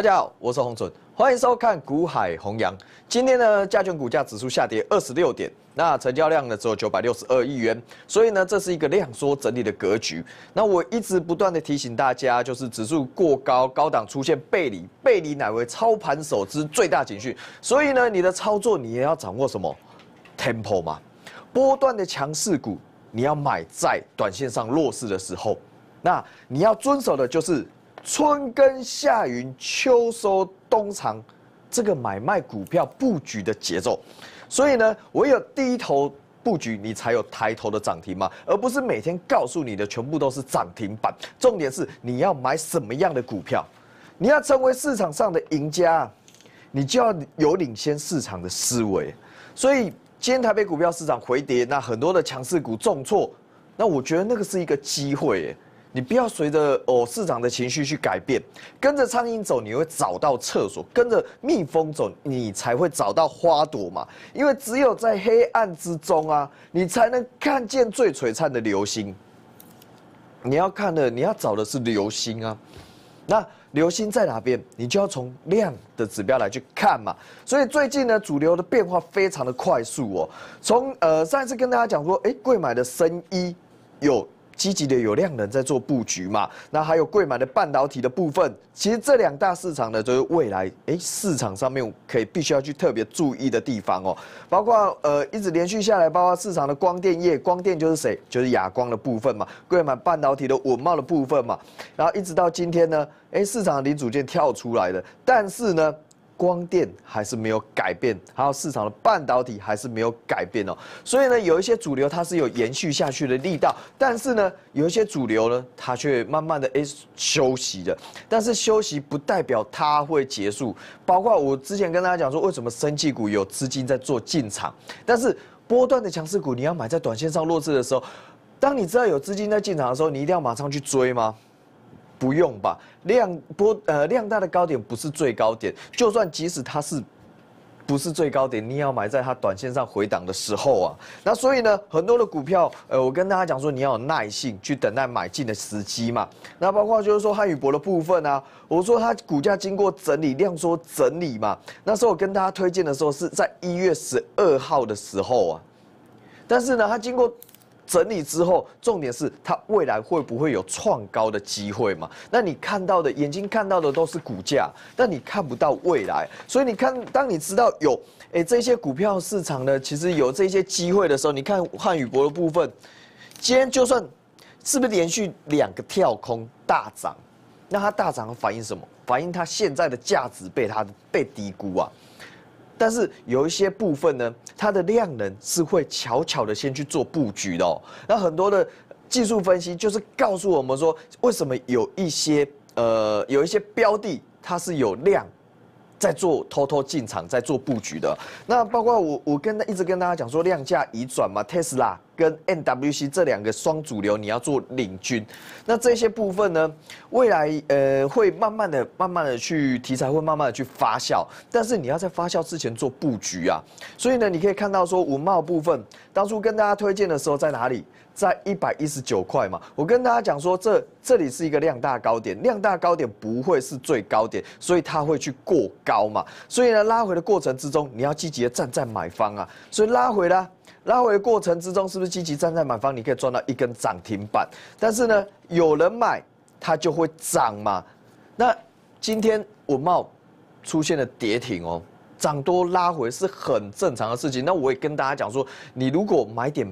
大家好，我是洪准，欢迎收看股海弘扬。今天呢，加权股价指数下跌二十六点，那成交量呢只有九百六十二亿元，所以呢，这是一个量缩整理的格局。那我一直不断的提醒大家，就是指数过高，高档出现背离，背离乃为操盘手之最大警讯。所以呢，你的操作你也要掌握什么 tempo 嘛？波段的强势股，你要买在短线上弱势的时候，那你要遵守的就是。春耕夏耘秋收冬藏，这个买卖股票布局的节奏。所以呢，唯有低头布局，你才有抬头的涨停嘛。而不是每天告诉你的全部都是涨停板。重点是你要买什么样的股票？你要成为市场上的赢家，你就要有领先市场的思维。所以今天台北股票市场回跌，那很多的强势股重挫，那我觉得那个是一个机会。你不要随着哦市场的情绪去改变，跟着苍蝇走你会找到厕所，跟着蜜蜂走你才会找到花朵嘛。因为只有在黑暗之中啊，你才能看见最璀璨的流星。你要看的，你要找的是流星啊。那流星在哪边？你就要从量的指标来去看嘛。所以最近呢，主流的变化非常的快速哦。从呃上一次跟大家讲说，哎，贵买的生衣有。积极的有量人在做布局嘛，那还有贵满的半导体的部分，其实这两大市场呢，就是未来哎市场上面可以必须要去特别注意的地方哦，包括呃一直连续下来，包括市场的光电业，光电就是谁，就是亚光的部分嘛，贵满半导体的稳茂的部分嘛，然后一直到今天呢，哎市场的零组件跳出来了，但是呢。光电还是没有改变，还有市场的半导体还是没有改变哦，所以呢，有一些主流它是有延续下去的力道，但是呢，有一些主流呢，它却慢慢的哎休息了，但是休息不代表它会结束。包括我之前跟大家讲说，为什么生气股有资金在做进场，但是波段的强势股你要买在短线上弱置的时候，当你知道有资金在进场的时候，你一定要马上去追吗？不用吧，量波呃量大的高点不是最高点，就算即使它是，不是最高点，你要买在它短线上回档的时候啊。那所以呢，很多的股票，呃，我跟大家讲说，你要有耐性去等待买进的时机嘛。那包括就是说汉语博的部分啊，我说它股价经过整理，量缩整理嘛。那时候我跟大家推荐的时候是在一月十二号的时候啊，但是呢，它经过。整理之后，重点是它未来会不会有创高的机会嘛？那你看到的眼睛看到的都是股价，但你看不到未来。所以你看，当你知道有哎这些股票市场呢，其实有这些机会的时候，你看汉语博的部分，今天就算是不是连续两个跳空大涨，那它大涨反映什么？反映它现在的价值被它被低估啊。但是有一些部分呢，它的量能是会悄悄的先去做布局的。那很多的技术分析就是告诉我们说，为什么有一些呃有一些标的它是有量在做偷偷进场，在做布局的。那包括我我跟一直跟大家讲说，量价已转嘛，特斯拉。跟 N W C 这两个双主流，你要做领军。那这些部分呢，未来呃会慢慢的、慢慢的去题材会慢慢的去发酵，但是你要在发酵之前做布局啊。所以呢，你可以看到说，文茂部分当初跟大家推荐的时候在哪里？在一百一十九块嘛。我跟大家讲说，这这里是一个量大高点，量大高点不会是最高点，所以它会去过高嘛。所以呢，拉回的过程之中，你要积极的站在买方啊。所以拉回呢？拉回过程之中，是不是积极站在买方？你可以赚到一根涨停板。但是呢，有人买，它就会涨嘛。那今天文茂出现了跌停哦，涨多拉回是很正常的事情。那我也跟大家讲说，你如果买点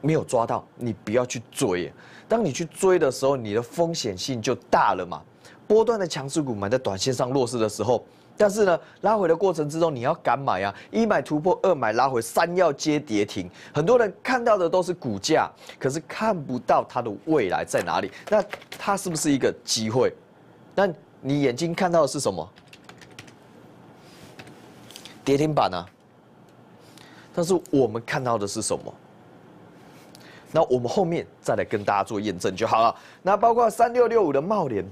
没有抓到，你不要去追。当你去追的时候，你的风险性就大了嘛。波段的强势股买在短线上弱势的时候。但是呢，拉回的过程之中，你要敢买啊！一买突破，二买拉回，三要接跌停。很多人看到的都是股价，可是看不到它的未来在哪里。那它是不是一个机会？那你眼睛看到的是什么？跌停板啊！但是我们看到的是什么？那我们后面再来跟大家做验证就好了。那包括三六六五的茂联，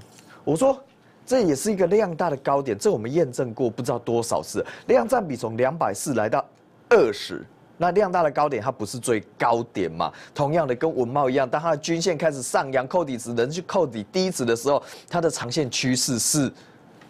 我说。这也是一个量大的高点，这我们验证过不知道多少次，量占比从两百四来到二十，那量大的高点它不是最高点嘛？同样的跟文茂一样，当它的均线开始上扬，扣底值能去扣底低值的时候，它的长线趋势是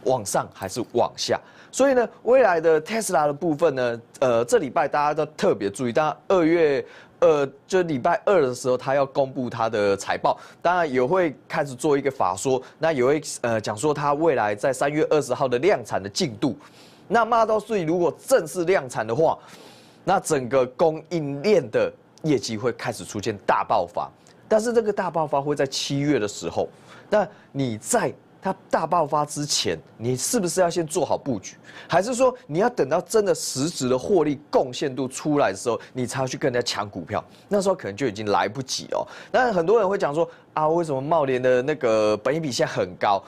往上还是往下？所以呢，未来的 Tesla 的部分呢，呃，这礼拜大家都特别注意。当然，二月二就礼拜二的时候，它要公布它的财报，当然也会开始做一个法说。那也会呃讲说它未来在三月二十号的量产的进度。那骂到最如果正式量产的话，那整个供应链的业绩会开始出现大爆发。但是这个大爆发会在七月的时候。那你在？它大爆发之前，你是不是要先做好布局，还是说你要等到真的实质的获利贡献度出来的时候，你才要去跟人家抢股票？那时候可能就已经来不及哦。那很多人会讲说，啊，为什么茂联的那个本益比现在很高？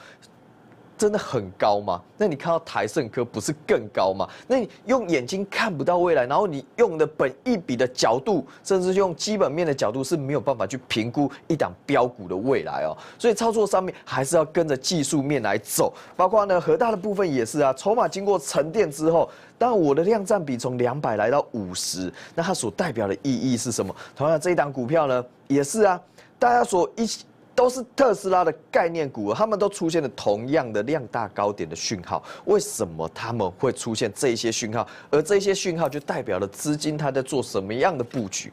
真的很高吗？那你看到台盛科不是更高吗？那你用眼睛看不到未来，然后你用的本一笔的角度，甚至用基本面的角度是没有办法去评估一档标股的未来哦。所以操作上面还是要跟着技术面来走，包括呢核大的部分也是啊，筹码经过沉淀之后，但我的量占比从两百来到五十，那它所代表的意义是什么？同样这一档股票呢也是啊，大家所一起。都是特斯拉的概念股，他们都出现了同样的量大高点的讯号，为什么他们会出现这些讯号？而这些讯号就代表了资金他在做什么样的布局？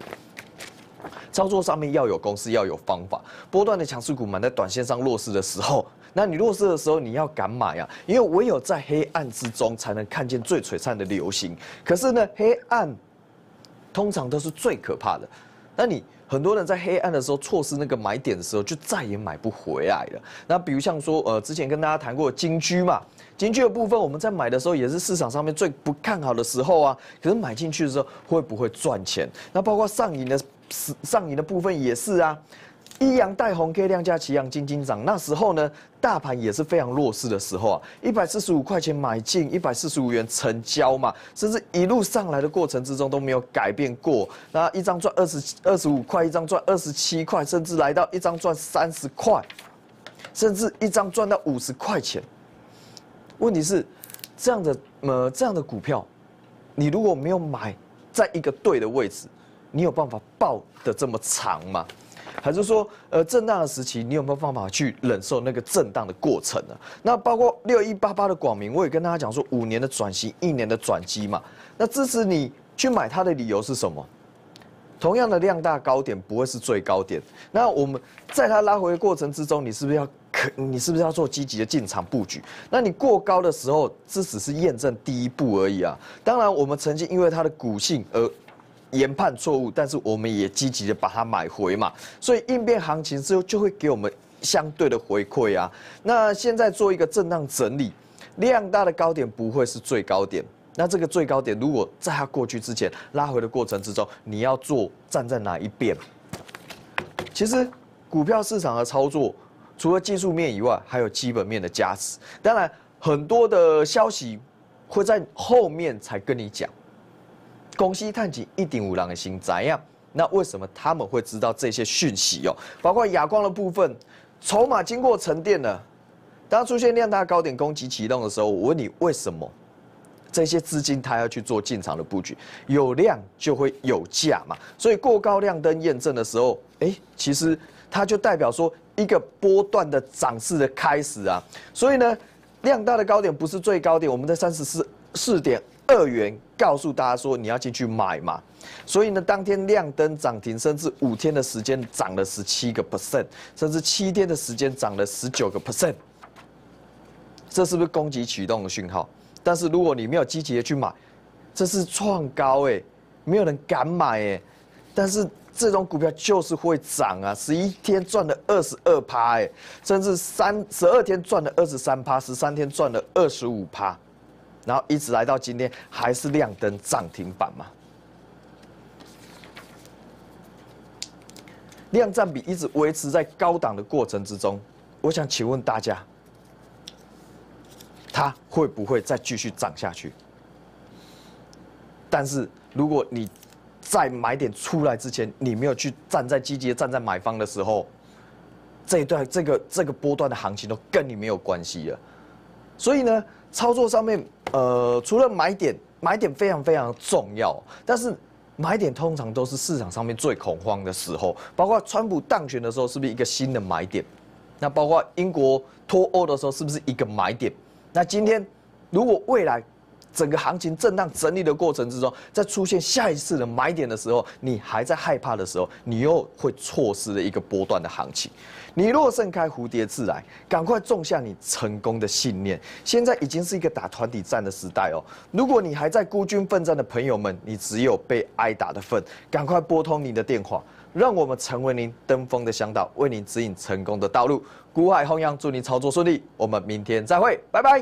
操作上面要有公司，要有方法。波段的强势股满在短线上弱势的时候，那你弱势的时候你要敢买啊，因为唯有在黑暗之中才能看见最璀璨的流星。可是呢，黑暗通常都是最可怕的。那你很多人在黑暗的时候错失那个买点的时候，就再也买不回来了。那比如像说，呃，之前跟大家谈过金居嘛，金居的部分我们在买的时候也是市场上面最不看好的时候啊。可是买进去的时候会不会赚钱？那包括上瘾的上瘾的部分也是啊。一阳带红，K 量价齐扬，金金涨。那时候呢，大盘也是非常弱势的时候啊，一百四十五块钱买进，一百四十五元成交嘛，甚至一路上来的过程之中都没有改变过。那一张赚二十、二十五块，一张赚二十七块，甚至来到一张赚三十块，甚至一张赚到五十块钱。问题是，这样的呃这样的股票，你如果没有买在一个对的位置，你有办法抱的这么长吗？还是说，呃，震荡的时期，你有没有办法去忍受那个震荡的过程呢？那包括六一八八的广明，我也跟大家讲说，五年的转型，一年的转机嘛。那支持你去买它的理由是什么？同样的量大高点不会是最高点。那我们在它拉回的过程之中，你是不是要可？你是不是要做积极的进场布局？那你过高的时候，这只是验证第一步而已啊。当然，我们曾经因为它的股性而。研判错误，但是我们也积极的把它买回嘛，所以应变行情之后就会给我们相对的回馈啊。那现在做一个震荡整理，量大的高点不会是最高点。那这个最高点如果在它过去之前拉回的过程之中，你要做站在哪一边？其实股票市场的操作，除了技术面以外，还有基本面的加持。当然，很多的消息会在后面才跟你讲。广西探警一顶五郎的心怎样？那为什么他们会知道这些讯息哦？包括亚光的部分，筹码经过沉淀了。当出现量大高点攻击启动的时候，我问你为什么这些资金他要去做进场的布局？有量就会有价嘛。所以过高量灯验证的时候，哎，其实它就代表说一个波段的涨势的开始啊。所以呢，量大的高点不是最高点，我们在三十四四点。二元告诉大家说你要进去买嘛，所以呢，当天亮灯涨停，甚至五天的时间涨了十七个 percent，甚至七天的时间涨了十九个 percent，这是不是攻击启动的讯号？但是如果你没有积极的去买，这是创高哎，没有人敢买哎，但是这种股票就是会涨啊，十一天赚了二十二趴哎，甚至三十二天赚了二十三趴，十三天赚了二十五趴。然后一直来到今天，还是亮灯涨停板嘛？量占比一直维持在高档的过程之中，我想请问大家，它会不会再继续涨下去？但是如果你在买点出来之前，你没有去站在积极的站在买方的时候，这一段这个这个波段的行情都跟你没有关系了。所以呢，操作上面。呃，除了买点，买点非常非常重要。但是买点通常都是市场上面最恐慌的时候，包括川普当选的时候，是不是一个新的买点？那包括英国脱欧的时候，是不是一个买点？那今天如果未来。整个行情震荡整理的过程之中，在出现下一次的买点的时候，你还在害怕的时候，你又会错失了一个波段的行情。你若盛开，蝴蝶自来，赶快种下你成功的信念。现在已经是一个打团体战的时代哦。如果你还在孤军奋战的朋友们，你只有被挨打的份。赶快拨通您的电话，让我们成为您登峰的向导，为您指引成功的道路。古海弘扬，祝您操作顺利。我们明天再会，拜拜。